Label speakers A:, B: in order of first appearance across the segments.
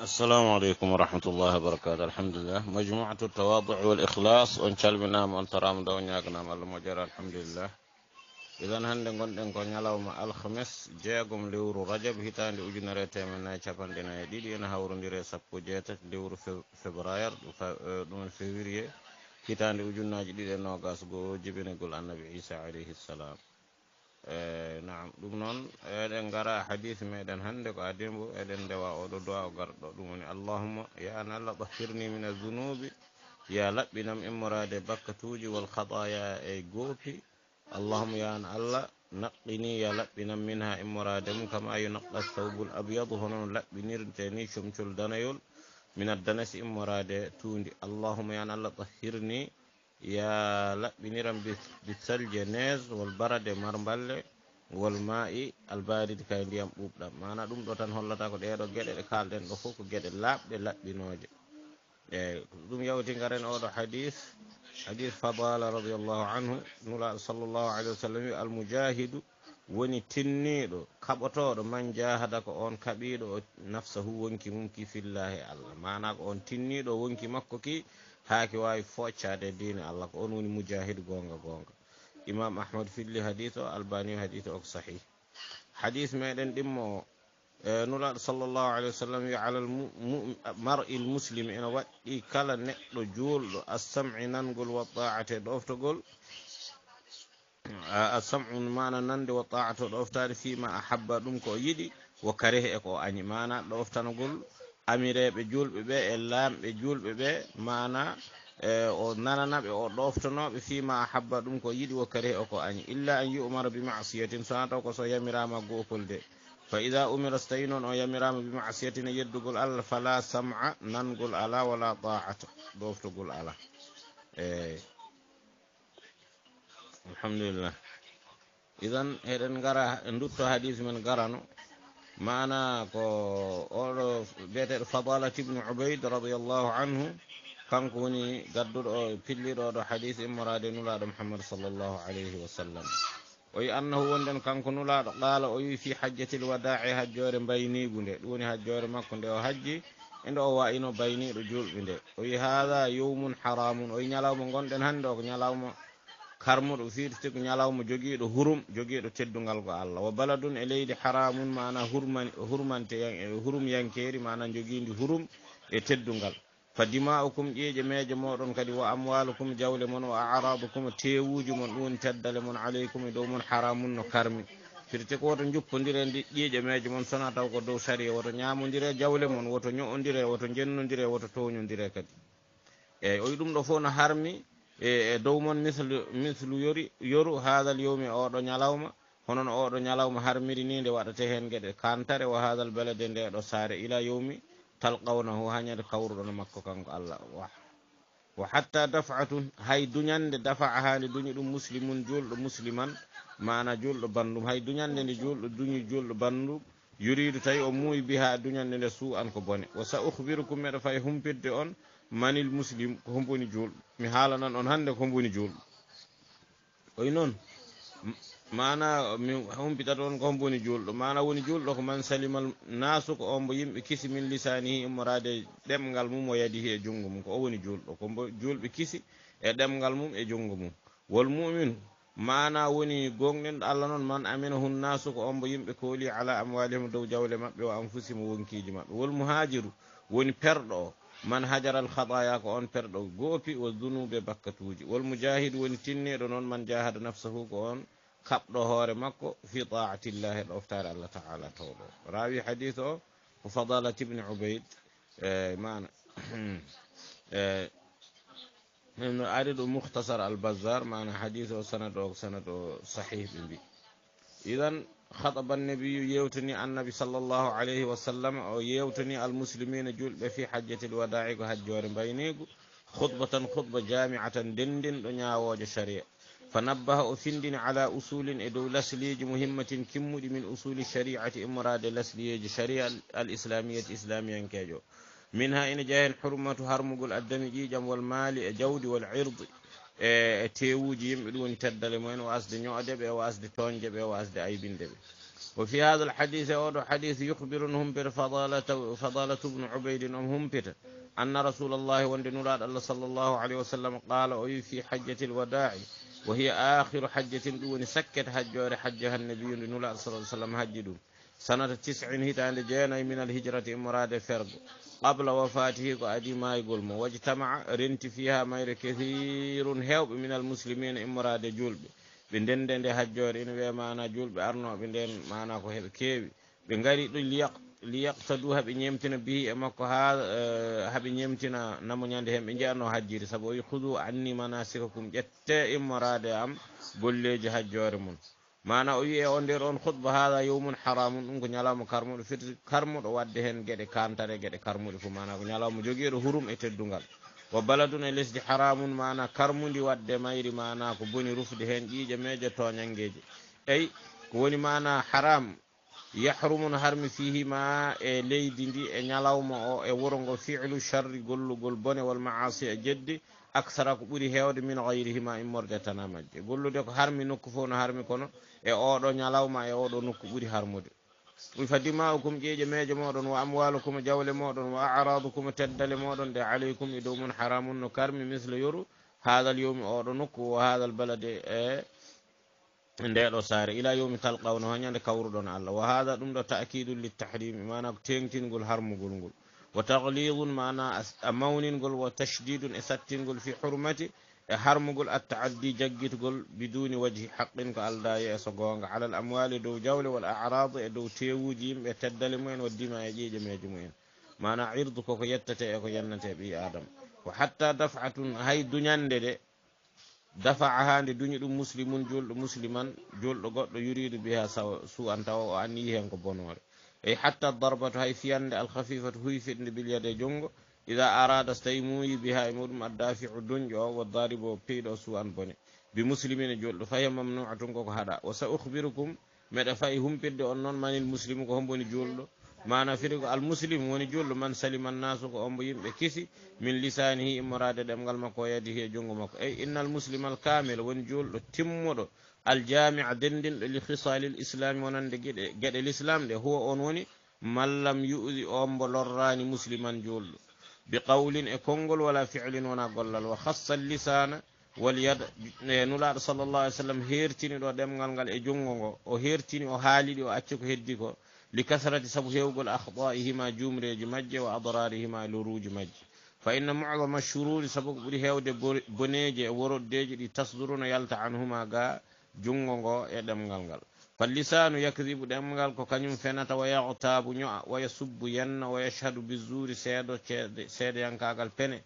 A: السلام عليكم ورحمة الله وبركاته الحمد لله مجموعة التواضع والإخلاص وإن شاء الله نام أن ترام دون يقنام المجرى الحمد لله إذا هندن قندن كون ما الخمس جاكم لور رجب هتان لأجن ريتمنا شابان دينا يديد ينهور ندير سبكو جيتك لور فبراير دون فبراير هتان لأجن ناجديد نوغاس جو قول النبي عيسى عليه السلام eyi eh, nam ɗum noon eɗen gara hadis meɗen hannde ko adimbo eɗen ndewa oɗo duwa o garɗo ɗum woni allahuma yaani allah ɓahirni mina zunubi ya laɓɓinam immorade bakkatuji wal hataya e goofi allahuma yaani allah naɓɓini ya laɓɓinam min ha immorade mum kama yo naɓɓa sawbul abyadu honoon laɓɓinirte ni comcol danayol minat danasi immorade tuundi allahuma yaani allah ɓahirni ya laɓɓiniram bitsal genes wol bara de mar mballe ngol maayi albaridi kay ndiyam ɓuɓɗam mana ɗum ɗo tan hollata ko ɗeɗo gueɗe ɗe kalɗen ɗo fof ko gueɗe laaɓɗe laɓɓinoje eyi ɗum yawti garen oɗo hadis hadis fabala radiallahu anhu nulaɗo sallllahu alayhi wa sallam wi almoujahidu woni tinniɗo kaɓotoɗo man jahada ko on kaɓiɗo nafsa hu wonki mum ki fillahi allah mana ko on tinniɗo wonki makko ki haaki waawi foccaade e diine allah ko on woni mujahide goonga goonga imam ahmad fidli hadith o albani o hadith o ko sahih hadith meeɗen ɗimmo o e, nulaaɗo sallllahu alayhi wa sallam wi ala mari lmuslimi ene waɗɗi kala neɗɗo juulɗo assamci nangol wa taaate ɗoftogol assamcu mana nande wa taaate o ɗoftaade fima ahabba ɗum ko o yiɗi wo kare he e ko o añi mana ɗoftanogol amireɓe julɓe ɓe e lamɓe julɓe ɓe mana o nananaɓe o ɗoftonoɓe fima habba ɗum ko yiɗi wakkati o ko añi illa an yumara bi masiyatin sona taw ko so yamirama gokolde fa ida umira so tawi noon o yamirama bi masiyatin e yeddugol allah fala sam'a nangol ala wala taata ɗoftugol ala eyi alhamdulillah idan eɗen gara e dutto hadise men garano معنا بيتر فضالة ابن عبيد رضي الله عنه كان فانكوني قدر كلي رو حديث مراد نولاد محمد صلى الله عليه وسلم وي أنه وندن كانكو نولاد قال وي في حجة الوداع هجور بيني بندي دوني هجور ما كندي وحجي إنه هو إنه بيني رجول بندي وي هذا يوم حرام وي نلاو من قندن هندوك نلاو من karmuɗo fiirti ko ñalawma jogiiɗo hurum jogiiɗo teddungal ko allah wo baladun e leydi haramum mana hurman hurmante e hurum yankeeri mana jogiindi hurum e teddungal fa dima o kum ƴeeƴe meejo moɗon kadi wo amwalu kum jawle moon wo arabu kum teewuji moon ɗum woni teddale moon aleykum e dow moon haramum no karmi firti ko woto juppodire ndi ƴeeƴe meejo moon sona taw ko dow saria e woto ñamodire jawle moon woto ño'odire woto jennodire woto towñodire kadi eyi oyi ɗum ɗo fof no harmi E, e dow moon misl mislu yori yoru haadal yowmi oɗo ñalawma honon oɗo ñalawma harmiri ni nde waɗate hen gueɗe kantare o haadal belede nde ɗo saare ila yowmi talqawna hu hañade kawruɗono makko kanko allah wa wa hatta dafatun hay duñande dafaa hande duñi ɗum muslimum julɗo musliman mana julɗo bandum hay duñande nde julɗo duñi julɗo bandum yuridu tawi o muuyi bi ha duñande nde suu an ko bone wa sa ukhbirukum meɗa fay humpirde on manil muslim ko homboni jolɗo mi haalanan on hannde ko homboni jolɗo oyi noon mana mi humpitata on ko homboni jolɗo mana woni jolɗo ko man salimal nasuko ombo yimɓe kisi min lisanihi immorade ɗemgal mum o yadihi e jungngo mum ko o woni jolɗo kombo jolɓe kisi e ɗemgal mum e jungngo mum wol mumin mana woni gonɗenɗo allah noon man amina hun nasuko ombo yimɓe kooli ala amwalihim dow jawle maɓɓe o anfusima wonkiji maɓɓe wol muhajiru woni perɗo o من هجر الخطايا كون فردو غوبي والذنوب بكتوجي والمجاهد ونتني رنون من جاهد نفسه كون خبدو هوري مكو في طاعة الله الأفتار الله تعالى تولو راوي حديثه فضالة ابن عبيد إيمان آه، إيه إنه أريد مختصر البزار معنا حديثه سنده سنده صحيح بي. إذا خطب النبي يوتني النبي صلى الله عليه وسلم أو يوتني المسلمين جل في حجة الوداع هجور بينيك خطبة خطبة جامعة دندن دنيا واج شريع فنبه أثندن على أصول إدو لسليج مهمة كمد من أصول الشريعة إمراد لسليج شريعة الإسلامية إسلاميا كاجو منها إن جاهن حرمة هرمق الأدمجي جم والمال جود والعرض تيوجي دون تدلمين واسد نعدب واسد تونجب واسد عيبين دب وفي هذا الحديث أول حديث يخبرهم بالفضالة فضالة ابن عبيد أمهم بر أن رسول الله واندنولاد الله صلى الله عليه وسلم قال أي في حجة الوداع وهي آخر حجة دون سكت هجور حجها النبي لنولاد صلى الله عليه وسلم هجدون sanata tisin hitande jeenayi min al hijrati imorade fergo abla wafatihi ko adi maygol mo waji tamaa renti fi ha mayre kathirun hewɓe min al muslimina immorade e julɓe ɓe ndende nde hajjore ina wiya mana julɓe arnoɓe nden mana ko heɓe keewi ɓe gari ɗo liyaktadu haɓe ñemtina bihi e makko ha eh, haɓe ñemtina namo ñande hen ɓe jeyanno hajjiri saabu o wi khudu anni manasika kum ƴette immorade e am golleji hajjore mum mana o wiye on nder on hutba haha yowmum haramum ɗum ko ñalawma karmuɗo firti karmuɗo wadde hen gueɗe kantare gueɗe karmuɗe fo mana ko ñalawma joguiɗo hurum e teddugal wo baladun e lesdi haramum mana karmudi wadde mayri mana ko boni rufde hen ƴiiƴe meje toñangueji eyyi ko woni mana haram yahrumun harmi fihima e leydi ndi e ñalawma o e wuro ngo filu charri gollugol bone wol maasi e jeddi acsara ko ɓuuri hewde min gayrihima immorde tana majje gollude ko harmi nokku fo no harmi kono e oɗo ñalawma e oɗo nokku ɓuri harmude ɗum fadimakum ƴeeƴe meeje moɗon wa amwalukum jawle moɗon wa aradukum teddale moɗon de aleykum e dow mum haramun no karmi misle yoru haadal yowmi oɗo nokku o haadal balade e ndeɗo saare ila yomi talqawno ha ñande kawruɗon allah wa hada ɗum ɗo takidu liltahrimi mana ko tengtingol harmugol ngol wa tagligun mana a mawningol wa tashdidun e sattingol fi hurmati e harmugol attaaddi jaggitugol biduni wadji haqqin ko aldayi e so gonga alal amwali dow jawle wal arad e dow tewuji yimɓe teddale mumen waddima e ƴeeƴe meje mumen mana irdu koko yettate e ko yennate ɓi adam ko hatta dafa tun hay duñande de dafa ha nde duñi ɗum muslimum julɗo musliman julɗo goɗɗo yuridu biha saw su an tawa o anniyi hen ko bonore eyi hatta darba to hay fiyande alkhafifa to huyfitde bilyade junngo إذا أراد استيموي بها إمرم الدافع الدنيا والضارب وبيد سوان بني بمسلمين جل فهي ممنوعة كوكو هذا وسأخبركم مدى فاي هم بيد أنون من المسلم كهم بني جل mana firi ko almuslim woni jullo man salima annasu ko ombo yimɓe kisi min lisanihi immorade ɗemgal makko o yadihi e junngo makko eyi inna almuslima alkamil woni julɗo timmuɗo aljamia dendinɗo li hisalil islami wonande geɗe l'islam ɗe huwa on woni mallam yu'di ombo lorrani musliman julɗo بقول اكونغل ولا فعل ونا قلل وخص اللسان واليد نولا صلى الله عليه وسلم هيرتيني دو ديم غال غال اجونغو او هيرتيني او حالي دي او اتشكو هديكو لكثرة سبو يقول أخطائهما جمرة جمجة وأضرارهما لروج مج فإن معظم الشرور سبو بري هاو دي بنيجة ورد ديجة دي تصدرون يلت عنهما غا جنغو يدم غنغل فاللسان يكذب دمغال كو كانيوم فنتا ويغتاب نيو ويسب ين ويشهد بالزور سيدو سيد ينكاغال فني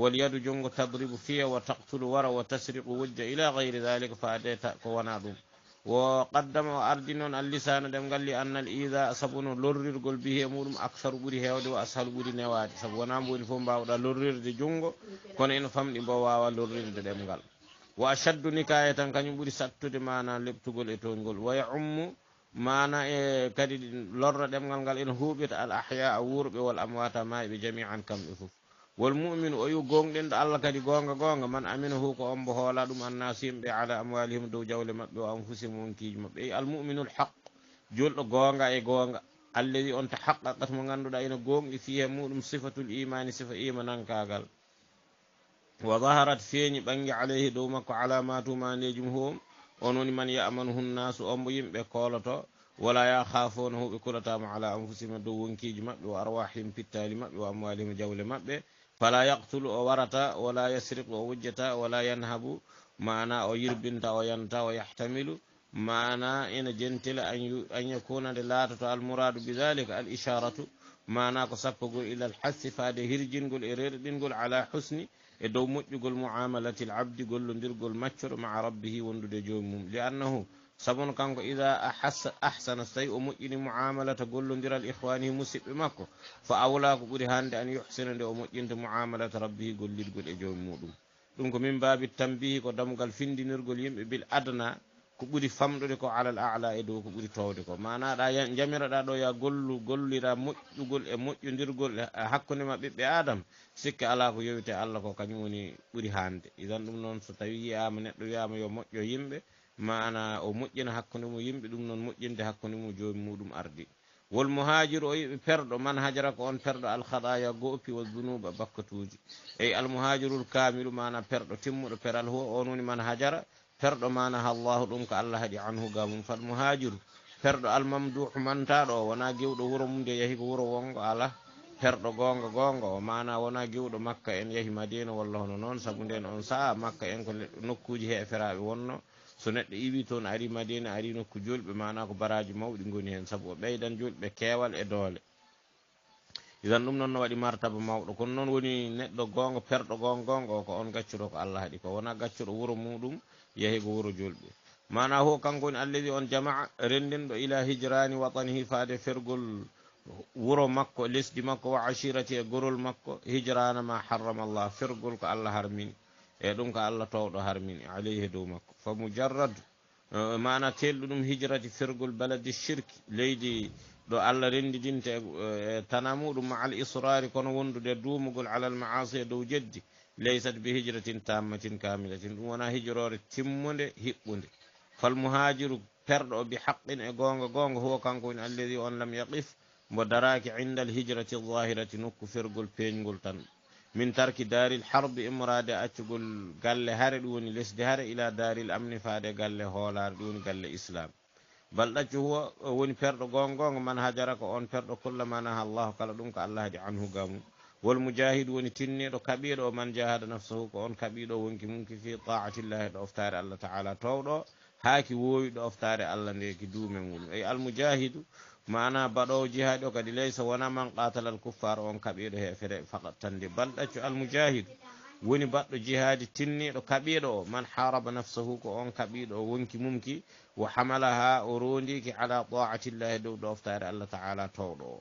A: واليد جونغ تضرب فيها وتقتل ورا وتسرق وجه الى غير ذلك فاديت كونادوم وقدم أردن اللسان دمغال قال لي أن الإيذاء لورير قل به مورم أكثر بري هود وأسهل بري نواد سبونا بول فم باودا لورير دي جونغ كون إن فم دي بوا لورير دم قال wa ashaddu nikaya tan kañum ɓuri sattude mana leptugol e tolngol waya ummu mana e kadi lorra ɗemgal ngal ene huuɓita al ahya wuurɓe wal amwata ma ɓe jami an kamɓe fof wol muminu o yu gonɗen ɗo allah kadi gonga gonga man aminahu ko on mbo hoola ɗum annasu yimɓe ala amwalihim dow jawle maɓɓe o anfusihim wonkiji maɓɓe e almuminul haq julɗo gonga e gonga alladi on tahaqqaqat mo ganduɗa ina gonɗi fiye muɗum sifatul imani sifa imanankagal wa zaharat feeñi ɓange alayhi dow makko alamatu mandejum hu on woni man yaman hunnasu ombo yimɓe koloto wala ya haafono huɓe kulatamo ala anfusima dow wonkiji maɓɓe wa arwahim pittali maɓɓe wa amwalihim jawle maɓɓe fala yaktulu o warata wala yasriqu o wujjata wala yanhabu mana o yirbinta o yanta o yahtamilu mana ena jentila an yakuna nde laatoto almouradu bidalika al isharatu al mana ko sappo go ilal hassi faade hirjingol e rerɗingol ala husni e dow moƴƴugol muamalati l abdi gollodirgol maccoro maa rabbihi wondude joomum li annahu sabuno kanko ida ahsana so tawi o moƴƴini muamalata gollodiral ihwanihi musidɓe makko fa awla ko ɓuuri hande an yuhsina nde o moƴƴinta muamalata rabbihi gollidgol e joomi muɗum ɗum ko min mbabi tambihi ko damgal findinirgol yimɓe bil adna ko ɓuri famɗude ko alal ala e dow ko ɓuri towde ko mana ɗa jamiraɗa ɗo ya gollu gollira moƴƴugol e moƴƴodirgol e hakkudema ɓiɓɓe adam sikke ala ko yowite allah ko kañum woni ɓuri hande idan ɗum noon so tawi yiyama neɗɗo wiyama yo moƴƴo yimɓe mana o moƴƴina hakkude mu yimɓe ɗum noon moƴƴinde hakkude mu joomi muɗum ardi wol muhajiru o yiɓe perɗo man hajara ko on perɗo alkhaɗaya goopi wo dunuba bakkatuji eyi almuhajirul kamilu mana perɗo timmuɗo peral huwa on woni man hajara ferɗo manaha allahu ɗum ko allah haɗi anhuga mum fat mo haajuru ferɗo almamduh manta ɗo o wona giwɗo wuro mum de yahi ko wuro wongo ala herɗo gonga gonga o mana wona giwɗo makka en yahi madina walla hono noon saabu nden on saaha makka en ko nokkuji he feraɓe wonno so neɗɗo iwi toon ari madina ari nokku julɓe mana ko baraji mawɗi goni hen saabu o ɓeydan julɓe kewal e doole isan ɗum noon no waɗi martaba mawɗo kono noon woni neɗɗo gonga perɗo gonga gonga o ko on gaccuɗo ko allah haɗi ko wona gaccuɗo wuro muɗum yahibu julɓe mana ho kanko woni alladi on jamaa renndinɗo ila hijrani watanihi faade fergol wuro makko lesdi makko wa ashirati e gorol makko hijrana ma harrama allah fergol ko allah harmini e ɗum ko allah towɗo harmini alayhi dow makko fa mujarradu mana telɗo ɗum hijrati fergol baladi shirki leydi ɗo allah renndidinta e tana muɗum ma al israri kono wondude duumugol alal maasi e dow jeddi ليست بهجرة تامة كاملة وانا هجرة تمند هبند فالمهاجر فرد بحق اغونغ غونغ هو كانكون الذي ان لم يقف مدراك عند الهجرة الظاهرة نكفر قل بين قلتن من ترك دار الحرب امراد اتقل قال لهار دون الاسدهار الى دار الامن فاد قال لهولار دون قال الاسلام بل هو وين فرد غونغ غونغ من هجرك وان فرد كل ما نهى الله قال دونك الله عنه قامون والمجاهد ونتني رو كبير ومن جاهد نفسه كون كبير ونكي ممكن في طاعة الله الأفتار الله تعالى تورو هاكي ووي الأفتار الله نيكي دوم مول أي المجاهد معنا بدو جهاد وكدي ليس وانا من قاتل الكفار وان كبير هي فقط تندي بل المجاهد وني بدو جهاد تني رو كبير من حارب نفسه كون كبير ونكي ممكن وحملها أروني على طاعة الله دو دو أفتار الله تعالى تورو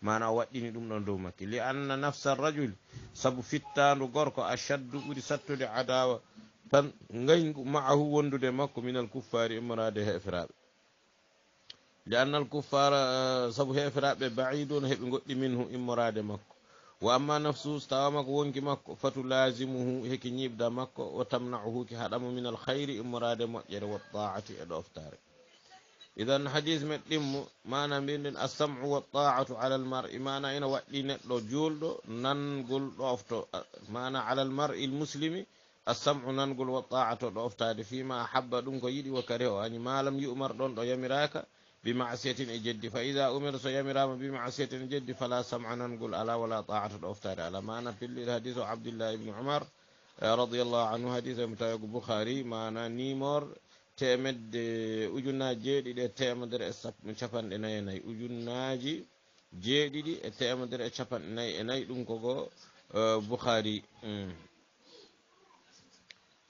A: mana waɗɗini ɗum ɗon dow makke li anna nafsa rajul saabu fittandu gorko achaddu ɓuuri sattude adawa tan gaygu maahu wondude makko min alkuffari immorade hefiraɓe li anna alkuffara saabu hefiraɓe baidun heɓe goɗɗi minhu immorade makko wa amma nafsuhu so tawa makko wonki makko fatu lasimuhu heki ñiɓda makko o tamnauhu ki haɗamo min alhayri immorade moƴƴere wa taati e ɗoftare إذا حديث متلم ما من السمع والطاعة على المرء ما نين وقلين لو جول دو نن قل ما على المرء المسلم السمع ننقل قل والطاعة دوفتا فيما أحب دون قيد وكره أن يعني ما لم يؤمر دون دو يمراك بمعصية إجد فإذا أمر سيمر بمعصية إجد فلا سمع ننقل قل ألا ولا طاعة دوفتا على ما في الحديث عبد الله بن عمر رضي الله عنه حديث متى بخاري ما نيمور temedde ujunnaji jeeɗiɗi e temedere e capanɗe nayi e nayyi ujunnaji jeeɗiɗi e temedere e capanɗe nayyi e nayyi ɗum koko e, boukhari mm.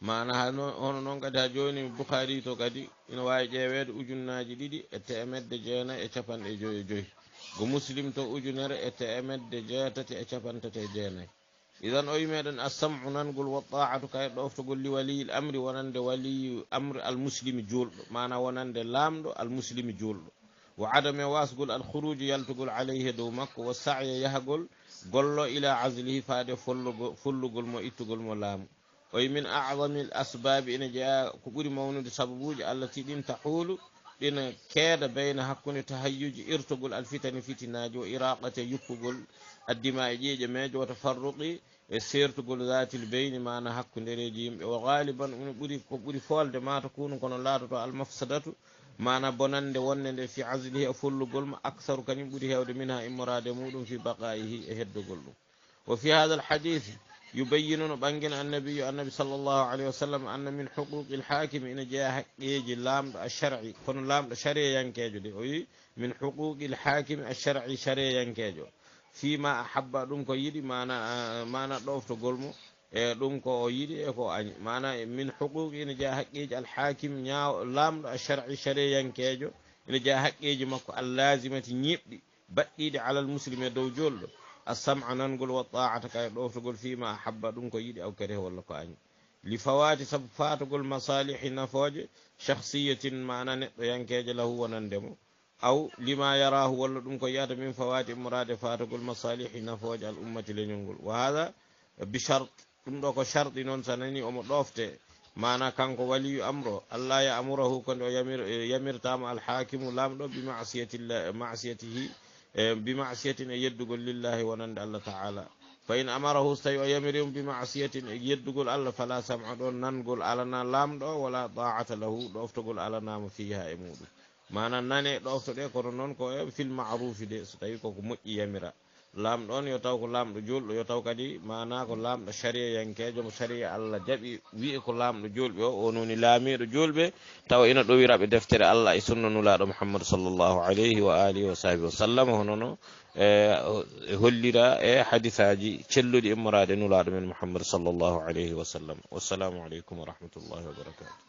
A: mana hono noon kadi ha joni boukhari to kadi ina wawi ƴeweede ujunnaji ɗiɗi e temedde jeenayyi e capanɗe joyi e joyi ko muslim to ujunere e temedde jeetati e capantati e jeenayyi إذا أي مدن السمع ننقل والطاعة كي تقول لولي الأمر ونند ولي أمر المسلم جول معنى ونند لام المسلم جول وعدم يواسقل الخروج يلتقل عليه دومك والسعي يهقل قل إلى عزله فادي فلقل مو إتقل مو لام ومن أعظم الأسباب إن جاء كبير مونود سببوج التي دين تحول ɗina keeda beyna hakkunde tahayuji irtugol alfitani fitinaji o iraqate yukkugol addima e ƴiiƴe meje wata farruqi e sertugol zatil beyni mana hakkundereji yimɓe o galiban ene ɓuuri ko ɓuuri folde mata kunu kono laatoto almafsadatu mana bonande wonde nde fi aslihi e follugol ma aksaru kañum ɓuuri hewde min ha immorade muɗum fi baqayihi e heddugol ɗum wo fi hada alhadith يبينون بانجن النبي النبي صلى الله عليه وسلم ان من حقوق الحاكم ان جاء يجي لام الشرعي كن لام شرعي ينكجو دي من حقوق الحاكم الشرعي شرعي ينكجو فيما احب دوم كو يدي مانا مانا دوفتو غولمو اي دوم كو يدي اي كو اني مانا من حقوق ان جاء حقيج الحاكم نيا لام الشرعي شرعي ينكجو ان جاء حقيج مكو اللازمه نيبدي بديد على المسلم دو جولو السمع ننقل والطاعة كيدوف تقول فيما أحب دون يدي أو كره ولا كأني لفوات صفات قل مصالح نفوج شخصية ما ننق ينكيج له ونندمو أو لما يراه ولا دون يات من فوات مراد فات فاتقل مصالح نفوج الأمة لننقل وهذا بشرط ɗum شرط ko charɗi noon so nani omo ولي mana الله waliyu amro allah يمر تام الحاكم o بمعصية alhakimu lamɗo إيه، بمعصية يدقل لله ونند الله تعالى فإن أمره سيو يمرهم بمعصية يدقل الله فلا سمع دون ننقل ألنا لام دو ولا طاعة له دوفتقل ألنا فيها إمود ما ننني دوفتقل كرنون كو في المعروف دي ستيكو مؤي يمره لام دون يوتاو كو لام دو جول يوتاو كادي مانا كو لام شريه ينكي جوم شريه الله جابي وي كو لام دو جول بي اونوني لامي دو جول بي تاو اينا دو ويرا بدفتر الله سنن نولا دو محمد صلى الله عليه وآله وصحبه وسلم هنونو هلرا حديثاجي چلو دي امراد نولا دو من محمد صلى الله عليه وسلم والسلام عليكم ورحمة الله وبركاته